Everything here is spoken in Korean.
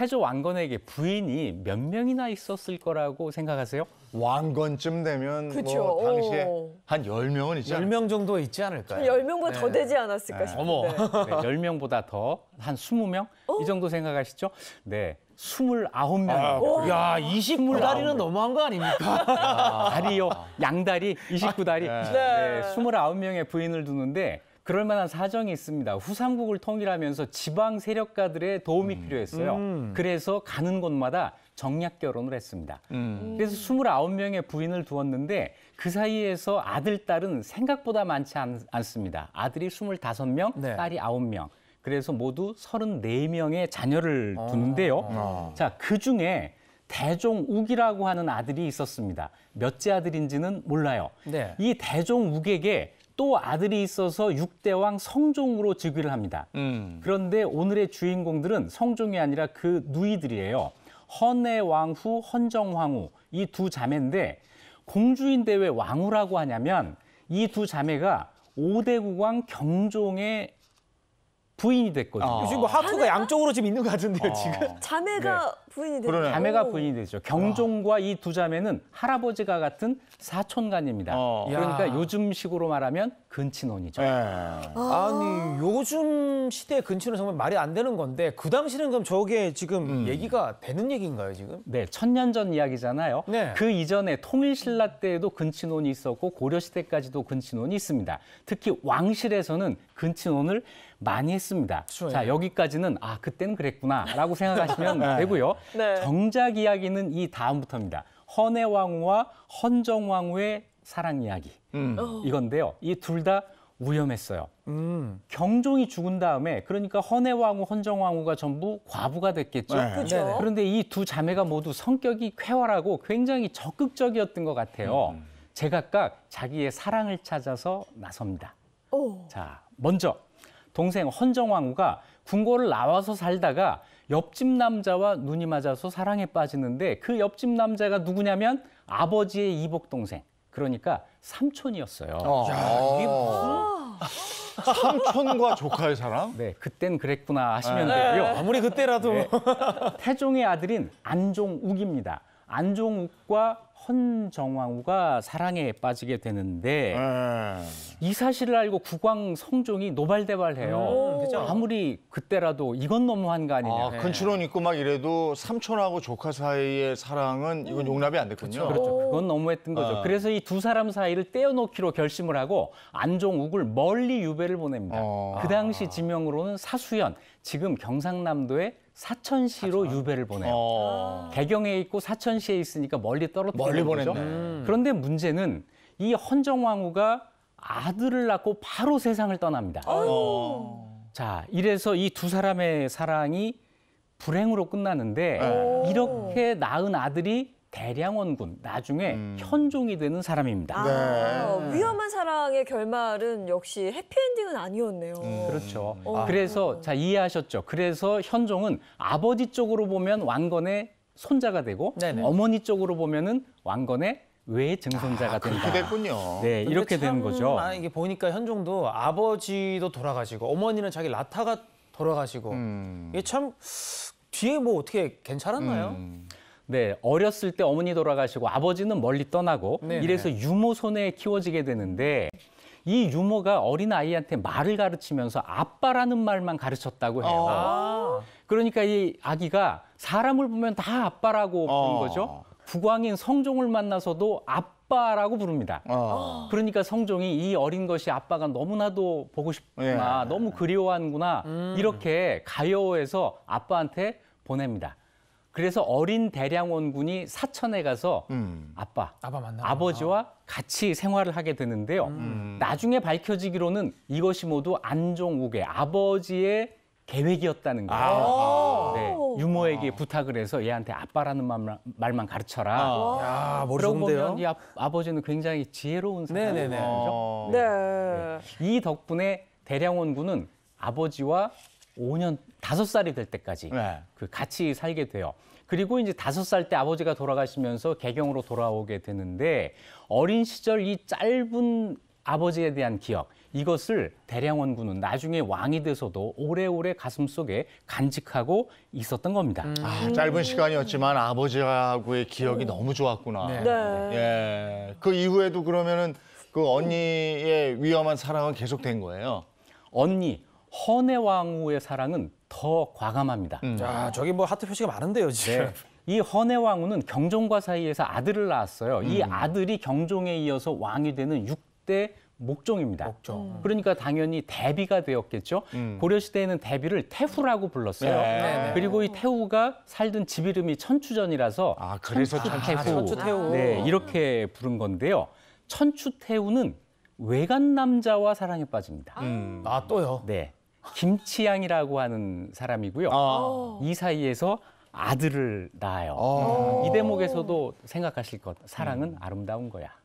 태조 왕건에게 부인이 몇 명이나 있었을 거라고 생각하세요? 왕건쯤 되면 뭐 그쵸. 뭐 당시에 한 10명은 있지 않 10명 정도 있지 않을까요? 1 0명보다더 되지 않았을까 네. 싶은데. 어머. 네, 10명보다 더 한 20명? 어? 이 정도 생각하시죠? 네. 29명. 아, 야, 29다리는 너무한 거 아닙니까? 아, 다리요. 양다리, 29다리. 네. 29명의 부인을 두는데 그럴 만한 사정이 있습니다. 후삼국을 통일하면서 지방 세력가들의 도움이 음. 필요했어요. 음. 그래서 가는 곳마다 정략 결혼을 했습니다. 음. 그래서 29명의 부인을 두었는데 그 사이에서 아들, 딸은 생각보다 많지 않, 습니다 아들이 25명, 네. 딸이 9명. 그래서 모두 34명의 자녀를 아. 두는데요. 아. 자, 그 중에 대종욱이라고 하는 아들이 있었습니다. 몇째 아들인지는 몰라요. 네. 이 대종욱에게 또 아들이 있어서 6대왕 성종으로 즉위를 합니다. 음. 그런데 오늘의 주인공들은 성종이 아니라 그 누이들이에요. 헌해왕후, 헌정왕후 이 두 자매인데 공주인데 왜 왕후라고 하냐면 이 두 자매가 5대 국왕 경종의 부인이 됐거든요. 어. 아. 지금 뭐 하프가 양쪽으로 지금 있는 것 같은데요, 어. 지금. 네. 자매가 부인이 되는 자매가 부인이 되죠. 경종과 이 두 자매는 할아버지가 같은 사촌간입니다. 어. 그러니까 야. 요즘식으로 말하면 근친혼이죠. 예. 아. 아니 요즘 시대 근친혼 정말 말이 안 되는 건데 그 당시는 그럼 저게 지금 음. 얘기가 되는 얘기인가요 지금? 네, 천년 전 이야기잖아요. 네. 그 이전에 통일신라 때에도 근친혼이 있었고 고려시대까지도 근친혼이 있습니다. 특히 왕실에서는 근친혼을 많이 했습니다. 자, 예. 여기까지는 아, 그때는 그랬구나라고 생각하시면 네. 되고요. 네. 정작 이야기는 이 다음부터입니다. 헌해왕후와 헌정왕후의 사랑 이야기 음. 어. 이건데요. 이 둘 다 위험했어요. 음. 경종이 죽은 다음에 그러니까 헌해왕후, 헌정왕후가 전부 과부가 됐겠죠. 네. 그렇죠. 그런데 이 두 자매가 모두 성격이 쾌활하고 굉장히 적극적이었던 것 같아요. 음. 제각각 자기의 사랑을 찾아서 나섭니다. 오. 어. 자, 먼저 동생 헌정왕후가 궁궐을 나와서 살다가 옆집 남자와 눈이 맞아서 사랑에 빠지는데 그 옆집 남자가 누구냐면 아버지의 이복 동생. 그러니까 삼촌이었어요. 어. 야, 무슨... 삼촌과 조카의 사랑? 네, 그땐 그랬구나 하시면 네. 되고요. 네. 아무리 그때라도 네. 태종의 아들인 안종욱입니다. 안종욱과 선정왕후가 사랑에 빠지게 되는데 네. 이 사실을 알고 국왕 성종이 노발대발해요. 음, 오. 그죠? 아무리 그때라도 이건 너무한 거 아니냐. 아, 네. 근친혼 있고 막 이래도 삼촌하고 조카 사이의 사랑은 이건 음. 용납이 안 됐군요. 그렇죠. 그렇죠. 그건 너무했던 거죠. 아. 그래서 이 두 사람 사이를 떼어놓기로 결심을 하고 안종욱을 멀리 유배를 보냅니다. 어. 그 당시 지명으로는 사수연, 지금 경상남도에 사천시로 유배를 보내요. 어. 아. 개경에 있고 사천시에 있으니까 멀리 떨어뜨려 보내는 거죠. 음. 그런데 문제는 이 헌정왕후가 아들을 낳고 바로 세상을 떠납니다. 오. 어. 자, 이래서 이 두 사람의 사랑이 불행으로 끝나는데 네. 이렇게 낳은 아들이 대량원군 나중에 음. 현종이 되는 사람입니다. 아, 네. 위험한 사랑의 결말은 역시 해피엔딩은 아니었네요. 음. 그렇죠. 어. 그래서 자 이해하셨죠. 그래서 현종은 아버지 쪽으로 보면 왕건의 손자가 되고 네네. 어머니 쪽으로 보면은 왕건의 외 증손자가 아, 된다. 그렇게 됐군요. 네, 이렇게 되는 거죠. 아, 이게 보니까 현종도 아버지도 돌아가시고 어머니는 자기 라타가 돌아가시고 음. 이게 참 뒤에 뭐 어떻게 괜찮았나요? 음. 네, 어렸을 때 어머니 돌아가시고 아버지는 멀리 떠나고 네네. 이래서 유모 손에 키워지게 되는데 이 유모가 어린 아이한테 말을 가르치면서 아빠라는 말만 가르쳤다고 해요. 아. 그러니까 이 아기가 사람을 보면 다 아빠라고 어. 부른 거죠. 국왕인 성종을 만나서도 아빠라고 부릅니다. 어. 그러니까 성종이 이 어린 것이 아빠가 너무나도 보고 싶구나, 예. 너무 그리워하는구나 음. 이렇게 가여워해서 아빠한테 보냅니다. 그래서 어린 대량원군이 사천에 가서 음. 아빠, 아빠 아버지와 같이 생활을 하게 되는데요. 음. 음. 나중에 밝혀지기로는 이것이 모두 안종욱의 아버지의 계획이었다는 거예요. 아~ 네, 유모에게 아~ 부탁을 해서 얘한테 아빠라는 말만, 말만 가르쳐라. 아~ 그러고 보면 이 아, 버지는 굉장히 지혜로운 사람이죠. 네. 네. 이 덕분에 대량원군은 아버지와 5년 5살이 될 때까지 네. 그 같이 살게 돼요. 그리고 이제 5살 때 아버지가 돌아가시면서 개경으로 돌아오게 되는데 어린 시절 이 짧은 아버지에 대한 기억 이것을 대량원 군은 나중에 왕이 돼서도 오래오래 가슴 속에 간직하고 있었던 겁니다. 음. 아, 짧은 시간이었지만 아버지하고의 기억이 오. 음. 너무 좋았구나. 네. 네. 예. 그 이후에도 그러면은 그 언니의 위험한 사랑은 계속된 거예요. 언니 헌의왕후의 사랑은 더 과감합니다. 음. 아, 저기 뭐 하트 표시가 많은데요, 지금. 네. 이헌의왕후는 경종과 사이에서 아들을 낳았어요. 음. 이 아들이 경종에 이어서 왕이 되는 6대 목종입니다. 목종. 음. 그러니까 당연히 대비가 되었겠죠. 음. 고려시대에는 대비를 태후라고 불렀어요. 네. 네, 네. 그리고 이 태후가 살던 집 이름이 천추전이라서 아, 그래서 천추태후. 아, 네, 이렇게 부른 건데요. 천추태후는 외간 남자와 사랑에 빠집니다. 음. 아, 또요? 네. 김치양이라고 하는 사람이고요. 아. 이 사이에서 아들을 낳아요. 아. 이 대목에서도 생각하실 것 사랑은 아름다운 거야.